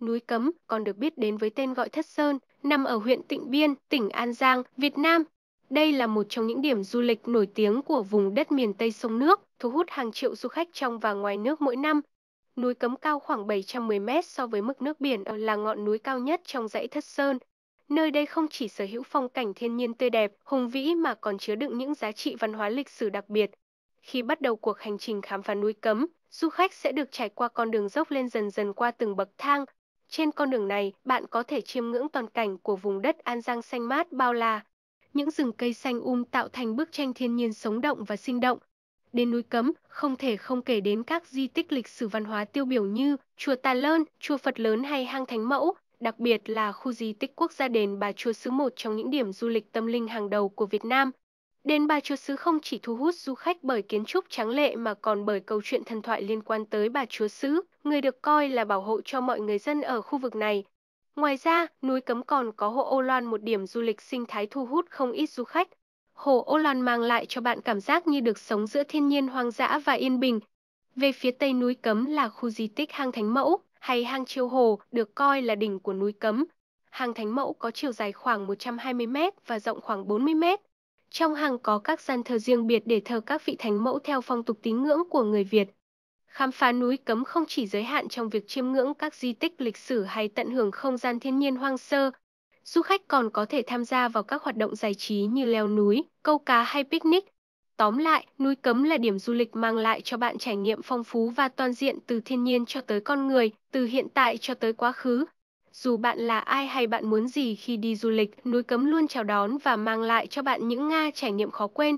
Núi Cấm còn được biết đến với tên gọi Thất Sơn, nằm ở huyện Tịnh Biên, tỉnh An Giang, Việt Nam. Đây là một trong những điểm du lịch nổi tiếng của vùng đất miền Tây sông nước, thu hút hàng triệu du khách trong và ngoài nước mỗi năm. Núi Cấm cao khoảng 710 mét so với mực nước biển là ngọn núi cao nhất trong dãy Thất Sơn. Nơi đây không chỉ sở hữu phong cảnh thiên nhiên tươi đẹp, hùng vĩ mà còn chứa đựng những giá trị văn hóa lịch sử đặc biệt. Khi bắt đầu cuộc hành trình khám phá núi Cấm, du khách sẽ được trải qua con đường dốc lên dần dần qua từng bậc thang, trên con đường này, bạn có thể chiêm ngưỡng toàn cảnh của vùng đất An Giang xanh mát bao la. Những rừng cây xanh um tạo thành bức tranh thiên nhiên sống động và sinh động. Đến núi Cấm, không thể không kể đến các di tích lịch sử văn hóa tiêu biểu như Chùa Tà Lơn, Chùa Phật Lớn hay Hang Thánh Mẫu, đặc biệt là khu di tích quốc gia đền Bà Chúa xứ một trong những điểm du lịch tâm linh hàng đầu của Việt Nam. Đền Bà Chúa Sứ không chỉ thu hút du khách bởi kiến trúc tráng lệ mà còn bởi câu chuyện thần thoại liên quan tới Bà Chúa Sứ, người được coi là bảo hộ cho mọi người dân ở khu vực này. Ngoài ra, núi Cấm còn có Hồ Ô Loan một điểm du lịch sinh thái thu hút không ít du khách. Hồ Ô Loan mang lại cho bạn cảm giác như được sống giữa thiên nhiên hoang dã và yên bình. Về phía tây núi Cấm là khu di tích Hang Thánh Mẫu hay Hang Chiêu Hồ, được coi là đỉnh của núi Cấm. Hang Thánh Mẫu có chiều dài khoảng 120 m và rộng khoảng 40 m trong hàng có các gian thờ riêng biệt để thờ các vị thánh mẫu theo phong tục tín ngưỡng của người Việt. Khám phá núi cấm không chỉ giới hạn trong việc chiêm ngưỡng các di tích lịch sử hay tận hưởng không gian thiên nhiên hoang sơ, du khách còn có thể tham gia vào các hoạt động giải trí như leo núi, câu cá hay picnic. Tóm lại, núi cấm là điểm du lịch mang lại cho bạn trải nghiệm phong phú và toàn diện từ thiên nhiên cho tới con người, từ hiện tại cho tới quá khứ. Dù bạn là ai hay bạn muốn gì khi đi du lịch, núi cấm luôn chào đón và mang lại cho bạn những Nga trải nghiệm khó quên.